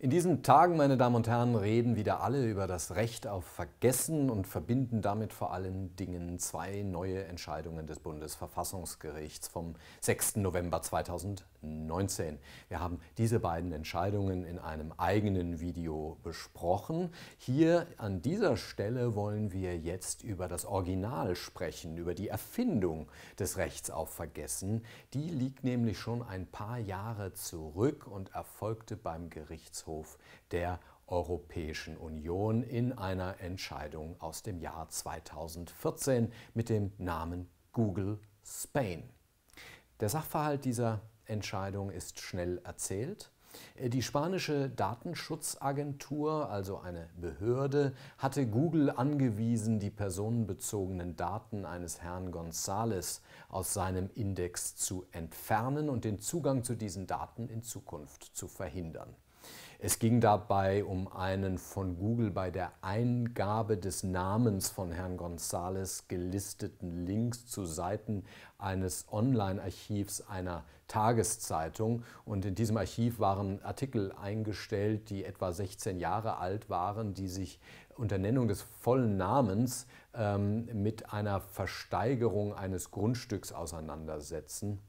In diesen Tagen, meine Damen und Herren, reden wieder alle über das Recht auf Vergessen und verbinden damit vor allen Dingen zwei neue Entscheidungen des Bundesverfassungsgerichts vom 6. November 2019. Wir haben diese beiden Entscheidungen in einem eigenen Video besprochen. Hier an dieser Stelle wollen wir jetzt über das Original sprechen, über die Erfindung des Rechts auf Vergessen. Die liegt nämlich schon ein paar Jahre zurück und erfolgte beim Gerichtshof Rechnungshof der Europäischen Union in einer Entscheidung aus dem Jahr 2014 mit dem Namen Google Spain. Der Sachverhalt dieser Entscheidung ist schnell erzählt. Die spanische Datenschutzagentur, also eine Behörde, hatte Google angewiesen, die personenbezogenen Daten eines Herrn González aus seinem Index zu entfernen und den Zugang zu diesen Daten in Zukunft zu verhindern. Es ging dabei um einen von Google bei der Eingabe des Namens von Herrn Gonzales gelisteten Links zu Seiten eines Online-Archivs einer Tageszeitung. Und in diesem Archiv waren Artikel eingestellt, die etwa 16 Jahre alt waren, die sich unter Nennung des vollen Namens ähm, mit einer Versteigerung eines Grundstücks auseinandersetzen.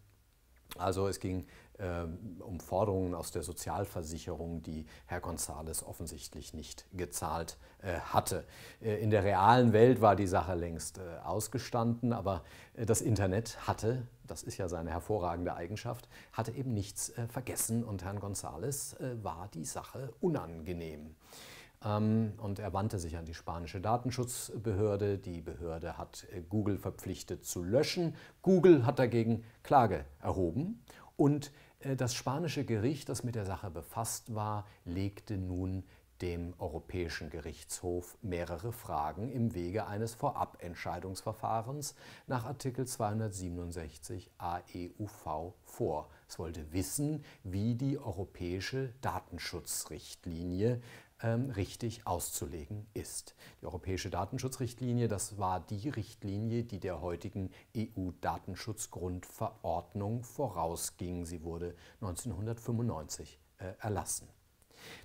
Also es ging ähm, um Forderungen aus der Sozialversicherung, die Herr González offensichtlich nicht gezahlt äh, hatte. Äh, in der realen Welt war die Sache längst äh, ausgestanden, aber das Internet hatte, das ist ja seine hervorragende Eigenschaft, hatte eben nichts vergessen und Herrn Gonzales war die Sache unangenehm ähm, und er wandte sich an die spanische Datenschutzbehörde. Die Behörde hat Google verpflichtet zu löschen. Google hat dagegen Klage erhoben und äh, das spanische Gericht, das mit der Sache befasst war, legte nun dem Europäischen Gerichtshof mehrere Fragen im Wege eines Vorabentscheidungsverfahrens nach Artikel 267 AEUV vor. Es wollte wissen, wie die europäische Datenschutzrichtlinie ähm, richtig auszulegen ist. Die europäische Datenschutzrichtlinie, das war die Richtlinie, die der heutigen EU-Datenschutzgrundverordnung vorausging. Sie wurde 1995 äh, erlassen.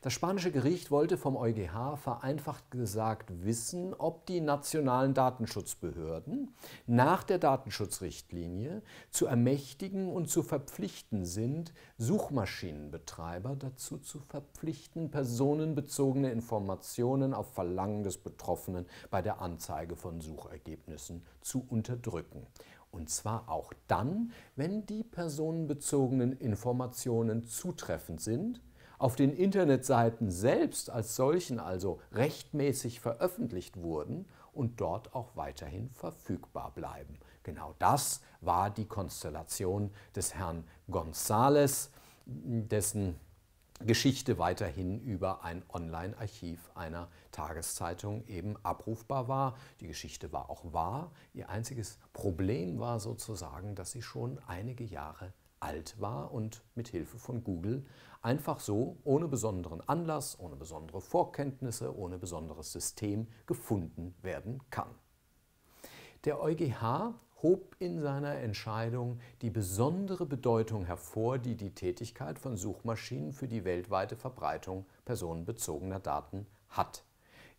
Das spanische Gericht wollte vom EuGH vereinfacht gesagt wissen, ob die nationalen Datenschutzbehörden nach der Datenschutzrichtlinie zu ermächtigen und zu verpflichten sind, Suchmaschinenbetreiber dazu zu verpflichten, personenbezogene Informationen auf Verlangen des Betroffenen bei der Anzeige von Suchergebnissen zu unterdrücken. Und zwar auch dann, wenn die personenbezogenen Informationen zutreffend sind, auf den Internetseiten selbst als solchen also rechtmäßig veröffentlicht wurden und dort auch weiterhin verfügbar bleiben. Genau das war die Konstellation des Herrn González, dessen Geschichte weiterhin über ein Online-Archiv einer Tageszeitung eben abrufbar war. Die Geschichte war auch wahr. Ihr einziges Problem war sozusagen, dass sie schon einige Jahre alt war und mit Hilfe von Google einfach so ohne besonderen Anlass, ohne besondere Vorkenntnisse, ohne besonderes System gefunden werden kann. Der EuGH hob in seiner Entscheidung die besondere Bedeutung hervor, die die Tätigkeit von Suchmaschinen für die weltweite Verbreitung personenbezogener Daten hat.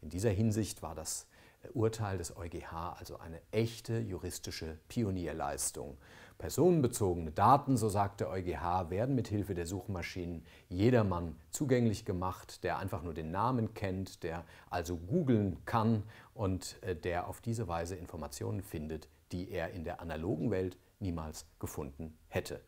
In dieser Hinsicht war das Urteil des EuGH also eine echte juristische Pionierleistung Personenbezogene Daten, so sagt der EuGH, werden mit Hilfe der Suchmaschinen jedermann zugänglich gemacht, der einfach nur den Namen kennt, der also googeln kann und äh, der auf diese Weise Informationen findet, die er in der analogen Welt niemals gefunden hätte.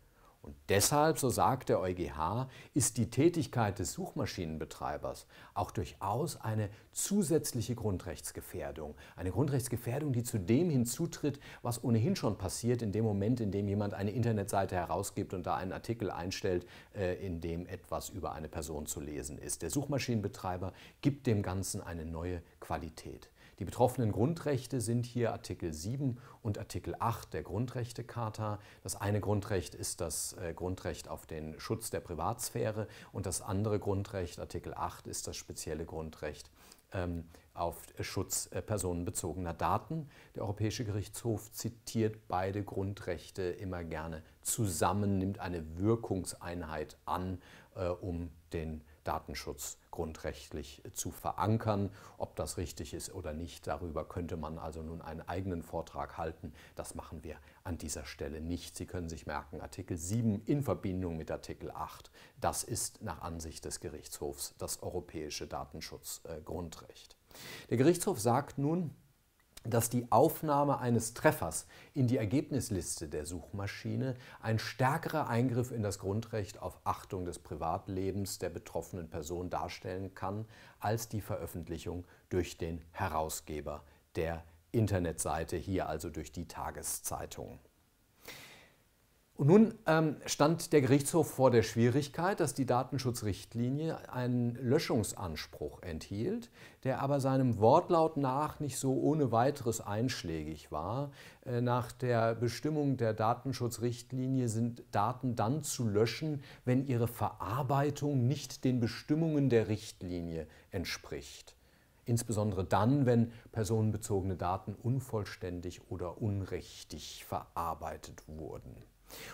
Und deshalb, so sagt der EuGH, ist die Tätigkeit des Suchmaschinenbetreibers auch durchaus eine zusätzliche Grundrechtsgefährdung. Eine Grundrechtsgefährdung, die zu dem hinzutritt, was ohnehin schon passiert in dem Moment, in dem jemand eine Internetseite herausgibt und da einen Artikel einstellt, äh, in dem etwas über eine Person zu lesen ist. Der Suchmaschinenbetreiber gibt dem Ganzen eine neue Qualität. Die betroffenen Grundrechte sind hier Artikel 7 und Artikel 8 der Grundrechtecharta. Das eine Grundrecht ist das äh, Grundrecht auf den Schutz der Privatsphäre und das andere Grundrecht, Artikel 8, ist das spezielle Grundrecht ähm, auf Schutz äh, personenbezogener Daten. Der Europäische Gerichtshof zitiert beide Grundrechte immer gerne zusammen, nimmt eine Wirkungseinheit an, äh, um den Datenschutz grundrechtlich äh, zu verankern. Ob das richtig ist oder nicht, darüber könnte man also nun einen eigenen Vortrag halten. Das machen wir an dieser Stelle nicht. Sie können sich merken, Artikel 7 in Verbindung mit Artikel 8, das ist nach Ansicht des Gerichtshofs das europäische Datenschutzgrundrecht. Der Gerichtshof sagt nun, dass die Aufnahme eines Treffers in die Ergebnisliste der Suchmaschine ein stärkerer Eingriff in das Grundrecht auf Achtung des Privatlebens der betroffenen Person darstellen kann als die Veröffentlichung durch den Herausgeber der Internetseite, hier also durch die Tageszeitung. Und nun ähm, stand der Gerichtshof vor der Schwierigkeit, dass die Datenschutzrichtlinie einen Löschungsanspruch enthielt, der aber seinem Wortlaut nach nicht so ohne weiteres einschlägig war. Äh, nach der Bestimmung der Datenschutzrichtlinie sind Daten dann zu löschen, wenn ihre Verarbeitung nicht den Bestimmungen der Richtlinie entspricht. Insbesondere dann, wenn personenbezogene Daten unvollständig oder unrichtig verarbeitet wurden.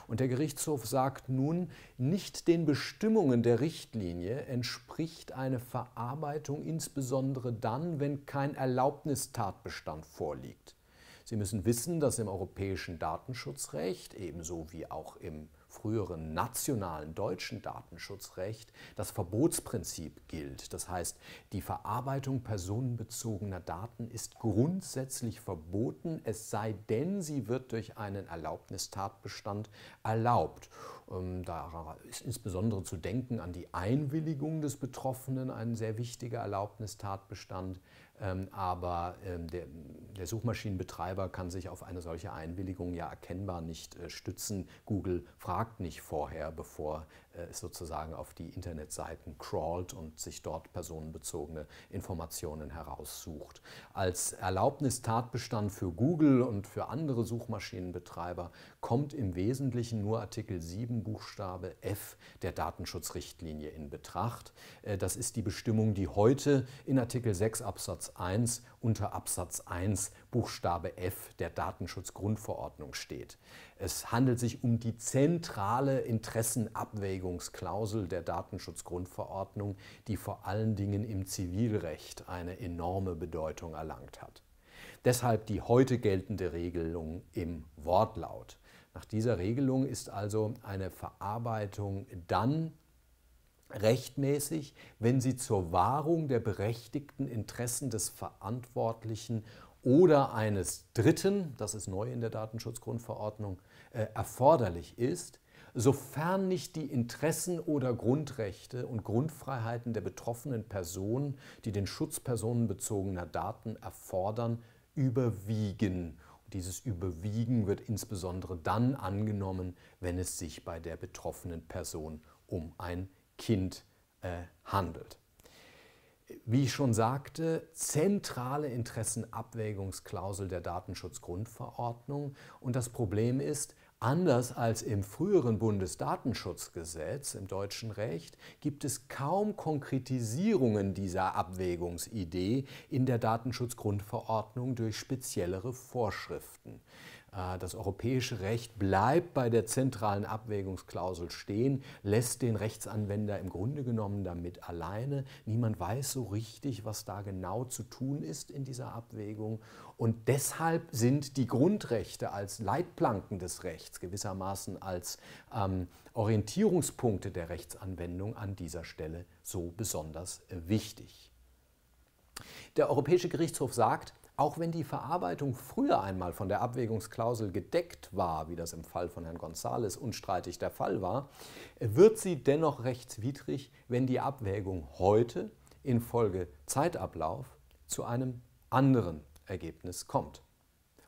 Und der Gerichtshof sagt nun, nicht den Bestimmungen der Richtlinie entspricht eine Verarbeitung insbesondere dann, wenn kein Erlaubnistatbestand vorliegt. Sie müssen wissen, dass im europäischen Datenschutzrecht ebenso wie auch im früheren nationalen deutschen Datenschutzrecht das Verbotsprinzip gilt. Das heißt, die Verarbeitung personenbezogener Daten ist grundsätzlich verboten, es sei denn, sie wird durch einen Erlaubnistatbestand erlaubt. Ähm, da ist insbesondere zu denken an die Einwilligung des Betroffenen, ein sehr wichtiger Erlaubnistatbestand ähm, aber ähm, der, der, Suchmaschinenbetreiber kann sich auf eine solche Einwilligung ja erkennbar nicht äh, stützen. Google fragt nicht vorher, bevor äh, es sozusagen auf die Internetseiten crawlt und sich dort personenbezogene Informationen heraussucht. Als Erlaubnistatbestand für Google und für andere Suchmaschinenbetreiber kommt im Wesentlichen nur Artikel 7 Buchstabe F der Datenschutzrichtlinie in Betracht. Äh, das ist die Bestimmung, die heute in Artikel 6 Absatz 1 unter Absatz 1 Buchstabe F der Datenschutzgrundverordnung steht. Es handelt sich um die zentrale Interessenabwägungsklausel der Datenschutzgrundverordnung, die vor allen Dingen im Zivilrecht eine enorme Bedeutung erlangt hat. Deshalb die heute geltende Regelung im Wortlaut. Nach dieser Regelung ist also eine Verarbeitung dann rechtmäßig, wenn sie zur Wahrung der berechtigten Interessen des Verantwortlichen oder eines Dritten, das ist neu in der Datenschutzgrundverordnung, äh, erforderlich ist, sofern nicht die Interessen oder Grundrechte und Grundfreiheiten der betroffenen Personen, die den Schutz personenbezogener Daten erfordern, überwiegen dieses Überwiegen wird insbesondere dann angenommen, wenn es sich bei der betroffenen Person um ein Kind äh, handelt. Wie ich schon sagte, zentrale Interessenabwägungsklausel der Datenschutzgrundverordnung. Und das Problem ist, Anders als im früheren Bundesdatenschutzgesetz im deutschen Recht gibt es kaum Konkretisierungen dieser Abwägungsidee in der Datenschutzgrundverordnung durch speziellere Vorschriften. Äh, das europäische Recht bleibt bei der zentralen Abwägungsklausel stehen, lässt den Rechtsanwender im Grunde genommen damit alleine. Niemand weiß so richtig, was da genau zu tun ist in dieser Abwägung. Und deshalb sind die Grundrechte als Leitplanken des Rechts gewissermaßen als ähm, Orientierungspunkte der Rechtsanwendung an dieser Stelle so besonders wichtig. Der Europäische Gerichtshof sagt, auch wenn die Verarbeitung früher einmal von der Abwägungsklausel gedeckt war, wie das im Fall von Herrn González unstreitig der Fall war, wird sie dennoch rechtswidrig, wenn die Abwägung heute infolge Zeitablauf zu einem anderen Ergebnis kommt.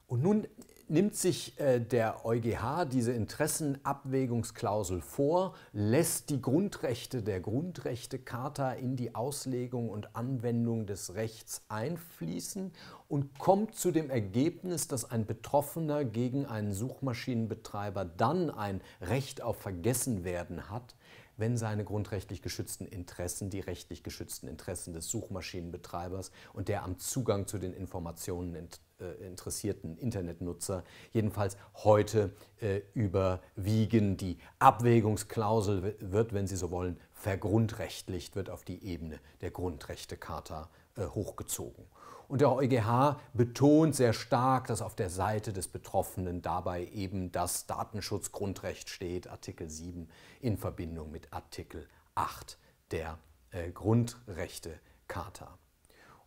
Und nun nimmt sich äh, der EuGH diese Interessenabwägungsklausel vor, lässt die Grundrechte der Grundrechtecharta in die Auslegung und Anwendung des Rechts einfließen und kommt zu dem Ergebnis, dass ein Betroffener gegen einen Suchmaschinenbetreiber dann ein Recht auf Vergessenwerden hat, wenn seine grundrechtlich geschützten Interessen die rechtlich geschützten Interessen des Suchmaschinenbetreibers und der am Zugang zu den Informationen äh, interessierten Internetnutzer. Jedenfalls heute äh, überwiegen. Die Abwägungsklausel wird, wenn Sie so wollen, vergrundrechtlicht, wird auf die Ebene der Grundrechtecharta äh, hochgezogen. Und der EuGH betont sehr stark, dass auf der Seite des Betroffenen dabei eben das Datenschutzgrundrecht steht, Artikel 7 in Verbindung mit Artikel 8 der äh, Grundrechtecharta.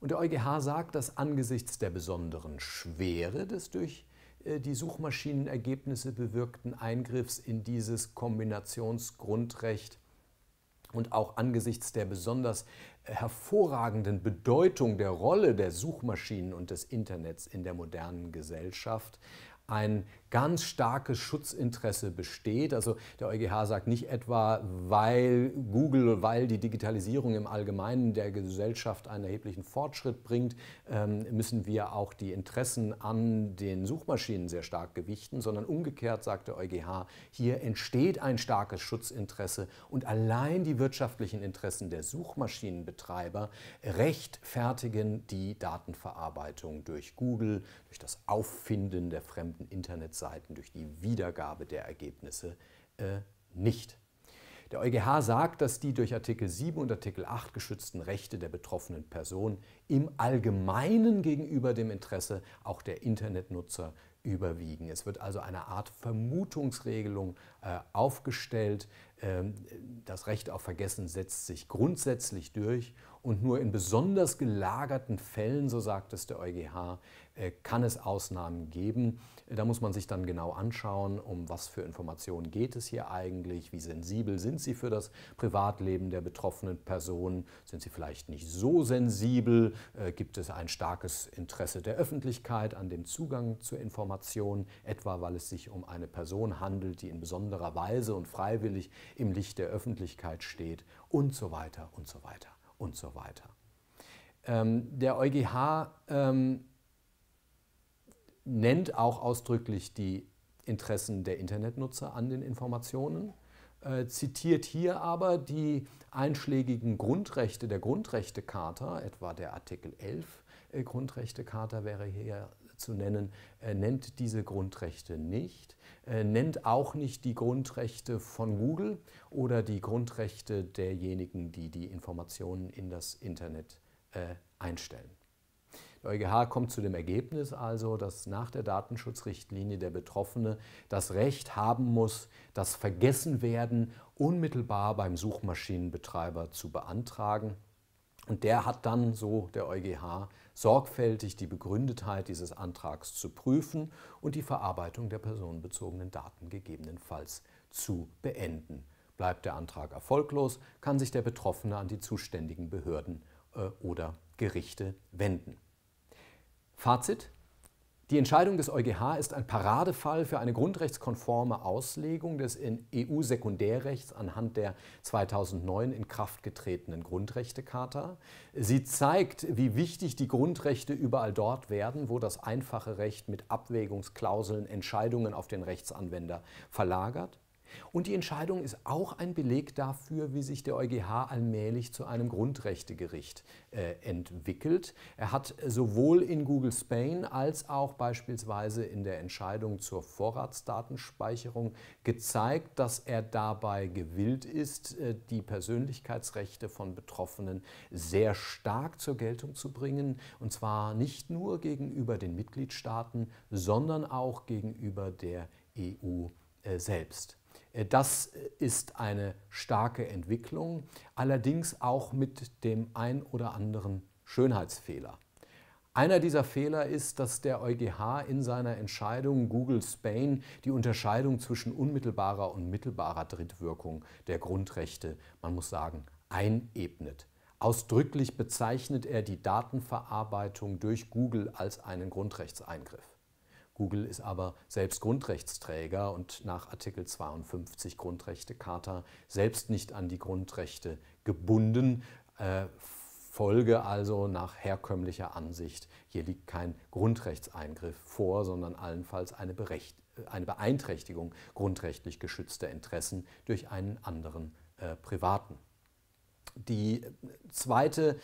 Und der EuGH sagt, dass angesichts der besonderen Schwere des durch äh, die Suchmaschinenergebnisse bewirkten Eingriffs in dieses Kombinationsgrundrecht und auch angesichts der besonders äh, hervorragenden Bedeutung der Rolle der Suchmaschinen und des Internets in der modernen Gesellschaft ein ganz starkes Schutzinteresse besteht. Also der EuGH sagt nicht etwa, weil Google, weil die Digitalisierung im Allgemeinen der Gesellschaft einen erheblichen Fortschritt bringt, ähm, müssen wir auch die Interessen an den Suchmaschinen sehr stark gewichten, sondern umgekehrt sagt der EuGH, hier entsteht ein starkes Schutzinteresse und allein die wirtschaftlichen Interessen der Suchmaschinenbetreiber rechtfertigen die Datenverarbeitung durch Google, durch das Auffinden der fremden Internets Seiten durch die Wiedergabe der Ergebnisse äh, nicht. Der EuGH sagt, dass die durch Artikel 7 und Artikel 8 geschützten Rechte der betroffenen Person im Allgemeinen gegenüber dem Interesse auch der Internetnutzer überwiegen. Es wird also eine Art Vermutungsregelung äh, aufgestellt. Ähm, das Recht auf Vergessen setzt sich grundsätzlich durch und nur in besonders gelagerten Fällen, so sagt es der EuGH, äh, kann es Ausnahmen geben. Da muss man sich dann genau anschauen, um was für Informationen geht es hier eigentlich, wie sensibel sind sie für das Privatleben der betroffenen Personen, sind sie vielleicht nicht so sensibel, äh, gibt es ein starkes Interesse der Öffentlichkeit an dem Zugang zu Informationen, etwa weil es sich um eine Person handelt, die in besonderer Weise und freiwillig im Licht der Öffentlichkeit steht und so weiter und so weiter und so weiter. Ähm, der EuGH ähm, nennt auch ausdrücklich die Interessen der Internetnutzer an den Informationen, äh, zitiert hier aber die einschlägigen Grundrechte der Grundrechtecharta, etwa der Artikel 11 äh, Grundrechtecharta wäre hier zu nennen, äh, nennt diese Grundrechte nicht, äh, nennt auch nicht die Grundrechte von Google oder die Grundrechte derjenigen, die die Informationen in das Internet äh, einstellen. Der EuGH kommt zu dem Ergebnis also, dass nach der Datenschutzrichtlinie der Betroffene das Recht haben muss, das Vergessenwerden unmittelbar beim Suchmaschinenbetreiber zu beantragen. Und der hat dann, so der EuGH, sorgfältig die Begründetheit dieses Antrags zu prüfen und die Verarbeitung der personenbezogenen Daten gegebenenfalls zu beenden. Bleibt der Antrag erfolglos, kann sich der Betroffene an die zuständigen Behörden äh, oder Gerichte wenden. Fazit. Die Entscheidung des EuGH ist ein Paradefall für eine grundrechtskonforme Auslegung des in EU-Sekundärrechts anhand der 2009 in Kraft getretenen Grundrechtecharta. Sie zeigt, wie wichtig die Grundrechte überall dort werden, wo das einfache Recht mit Abwägungsklauseln Entscheidungen auf den Rechtsanwender verlagert. Und die Entscheidung ist auch ein Beleg dafür, wie sich der EuGH allmählich zu einem Grundrechtegericht äh, entwickelt. Er hat sowohl in Google Spain als auch beispielsweise in der Entscheidung zur Vorratsdatenspeicherung gezeigt, dass er dabei gewillt ist, äh, die Persönlichkeitsrechte von Betroffenen sehr stark zur Geltung zu bringen. Und zwar nicht nur gegenüber den Mitgliedstaaten, sondern auch gegenüber der EU äh, selbst. Äh, das ist eine starke Entwicklung, allerdings auch mit dem ein oder anderen Schönheitsfehler. Einer dieser Fehler ist, dass der EuGH in seiner Entscheidung Google Spain die Unterscheidung zwischen unmittelbarer und mittelbarer Drittwirkung der Grundrechte, man muss sagen, einebnet. Ausdrücklich bezeichnet er die Datenverarbeitung durch Google als einen Grundrechtseingriff. Google ist aber selbst Grundrechtsträger und nach Artikel 52 Grundrechtecharta selbst nicht an die Grundrechte gebunden. Äh, Folge also nach herkömmlicher Ansicht, hier liegt kein Grundrechtseingriff vor, sondern allenfalls eine, Berecht, äh, eine Beeinträchtigung grundrechtlich geschützter Interessen durch einen anderen äh, Privaten. Die zweite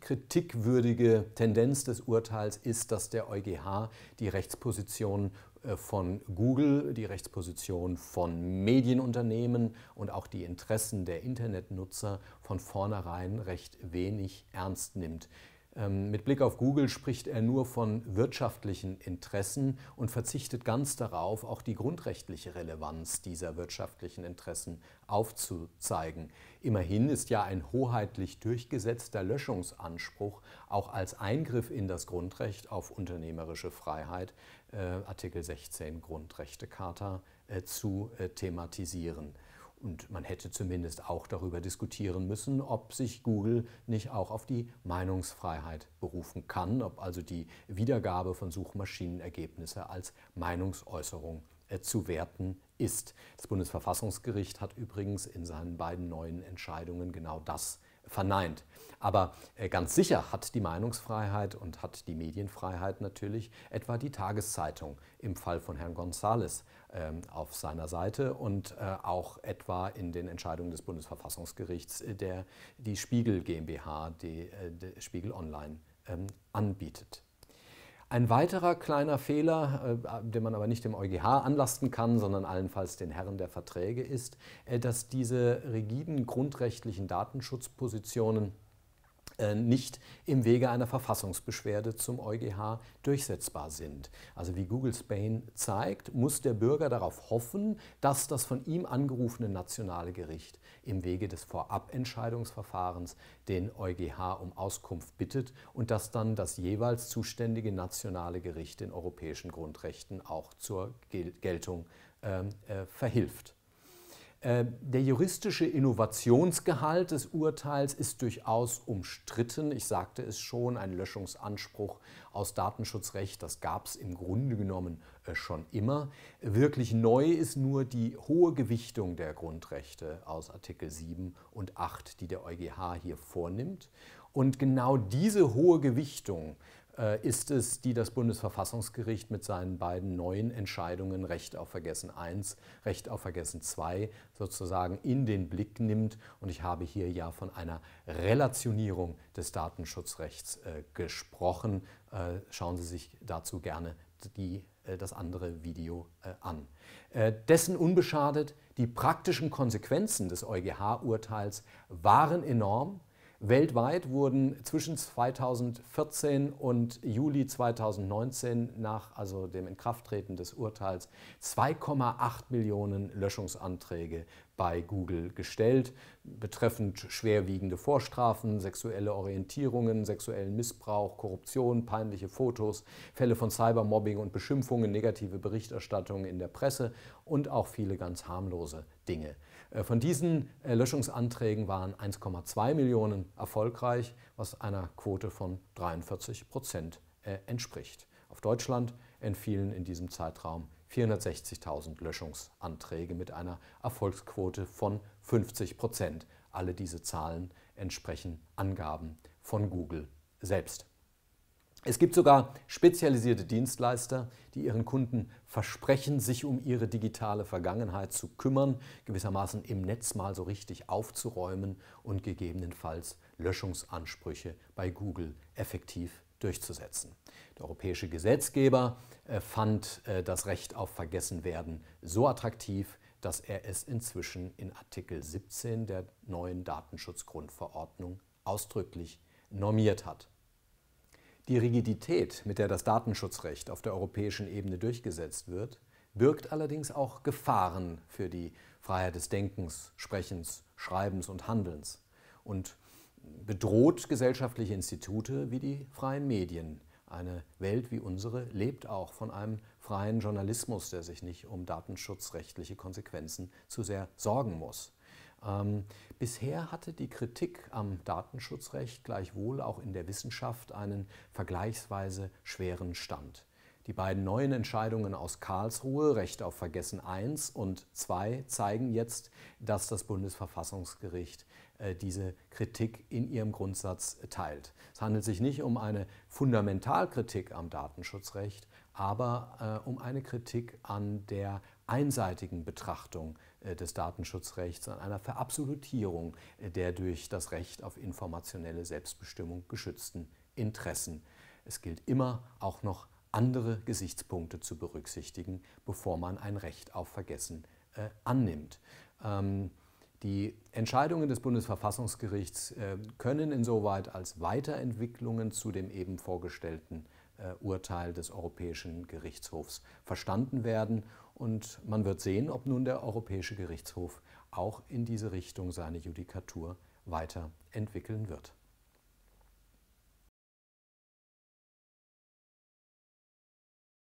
kritikwürdige Tendenz des Urteils ist, dass der EuGH die Rechtsposition äh, von Google, die Rechtsposition von Medienunternehmen und auch die Interessen der Internetnutzer von vornherein recht wenig ernst nimmt. Ähm, mit Blick auf Google spricht er nur von wirtschaftlichen Interessen und verzichtet ganz darauf, auch die grundrechtliche Relevanz dieser wirtschaftlichen Interessen aufzuzeigen. Immerhin ist ja ein hoheitlich durchgesetzter Löschungsanspruch auch als Eingriff in das Grundrecht auf unternehmerische Freiheit, äh, Artikel 16 Grundrechtecharta, äh, zu äh, thematisieren. Und man hätte zumindest auch darüber diskutieren müssen, ob sich Google nicht auch auf die Meinungsfreiheit berufen kann, ob also die Wiedergabe von Suchmaschinenergebnissen als Meinungsäußerung äh, zu werten ist. Das Bundesverfassungsgericht hat übrigens in seinen beiden neuen Entscheidungen genau das verneint. Aber äh, ganz sicher hat die Meinungsfreiheit und hat die Medienfreiheit natürlich etwa die Tageszeitung im Fall von Herrn González ähm, auf seiner Seite und äh, auch etwa in den Entscheidungen des Bundesverfassungsgerichts äh, der die Spiegel GmbH, die, die Spiegel Online ähm, anbietet. Ein weiterer kleiner Fehler, äh, den man aber nicht dem EuGH anlasten kann, sondern allenfalls den Herren der Verträge, ist, äh, dass diese rigiden grundrechtlichen Datenschutzpositionen äh, nicht im Wege einer Verfassungsbeschwerde zum EuGH durchsetzbar sind. Also wie Google Spain zeigt, muss der Bürger darauf hoffen, dass das von ihm angerufene nationale Gericht im Wege des Vorabentscheidungsverfahrens den EuGH um Auskunft bittet und dass dann das jeweils zuständige nationale Gericht den europäischen Grundrechten auch zur Geltung ähm, äh, verhilft. Äh, der juristische Innovationsgehalt des Urteils ist durchaus umstritten. Ich sagte es schon, ein Löschungsanspruch aus Datenschutzrecht, das gab es im Grunde genommen äh, schon immer. Wirklich neu ist nur die hohe Gewichtung der Grundrechte aus Artikel 7 und 8, die der EuGH hier vornimmt. Und genau diese hohe Gewichtung äh, ist es, die das Bundesverfassungsgericht mit seinen beiden neuen Entscheidungen Recht auf Vergessen 1, Recht auf Vergessen 2 sozusagen in den Blick nimmt. Und ich habe hier ja von einer Relationierung des Datenschutzrechts äh, gesprochen. Äh, schauen Sie sich dazu gerne die, äh, das andere Video äh, an. Äh, dessen unbeschadet, die praktischen Konsequenzen des EuGH-Urteils waren enorm. Weltweit wurden zwischen 2014 und Juli 2019 nach also dem Inkrafttreten des Urteils 2,8 Millionen Löschungsanträge bei Google gestellt, betreffend schwerwiegende Vorstrafen, sexuelle Orientierungen, sexuellen Missbrauch, Korruption, peinliche Fotos, Fälle von Cybermobbing und Beschimpfungen, negative Berichterstattungen in der Presse und auch viele ganz harmlose Dinge. Äh, von diesen äh, Löschungsanträgen waren 1,2 Millionen erfolgreich, was einer Quote von 43 Prozent äh, entspricht. Auf Deutschland entfielen in diesem Zeitraum 460.000 Löschungsanträge mit einer Erfolgsquote von 50 Prozent. Alle diese Zahlen entsprechen Angaben von Google selbst. Es gibt sogar spezialisierte Dienstleister, die ihren Kunden versprechen, sich um ihre digitale Vergangenheit zu kümmern, gewissermaßen im Netz mal so richtig aufzuräumen und gegebenenfalls Löschungsansprüche bei Google effektiv durchzusetzen. Der europäische Gesetzgeber äh, fand äh, das Recht auf Vergessenwerden so attraktiv, dass er es inzwischen in Artikel 17 der neuen Datenschutzgrundverordnung ausdrücklich normiert hat. Die Rigidität, mit der das Datenschutzrecht auf der europäischen Ebene durchgesetzt wird, birgt allerdings auch Gefahren für die Freiheit des Denkens, Sprechens, Schreibens und Handelns und bedroht gesellschaftliche Institute wie die freien Medien. Eine Welt wie unsere lebt auch von einem freien Journalismus, der sich nicht um datenschutzrechtliche Konsequenzen zu sehr sorgen muss. Ähm, bisher hatte die Kritik am Datenschutzrecht gleichwohl auch in der Wissenschaft einen vergleichsweise schweren Stand. Die beiden neuen Entscheidungen aus Karlsruhe, Recht auf Vergessen 1 und 2, zeigen jetzt, dass das Bundesverfassungsgericht äh, diese Kritik in ihrem Grundsatz teilt. Es handelt sich nicht um eine Fundamentalkritik am Datenschutzrecht, aber äh, um eine Kritik an der einseitigen Betrachtung äh, des Datenschutzrechts, an einer Verabsolutierung äh, der durch das Recht auf informationelle Selbstbestimmung geschützten Interessen. Es gilt immer auch noch andere Gesichtspunkte zu berücksichtigen, bevor man ein Recht auf Vergessen äh, annimmt. Ähm, die Entscheidungen des Bundesverfassungsgerichts äh, können insoweit als Weiterentwicklungen zu dem eben vorgestellten äh, Urteil des Europäischen Gerichtshofs verstanden werden und man wird sehen, ob nun der Europäische Gerichtshof auch in diese Richtung seine Judikatur weiterentwickeln wird.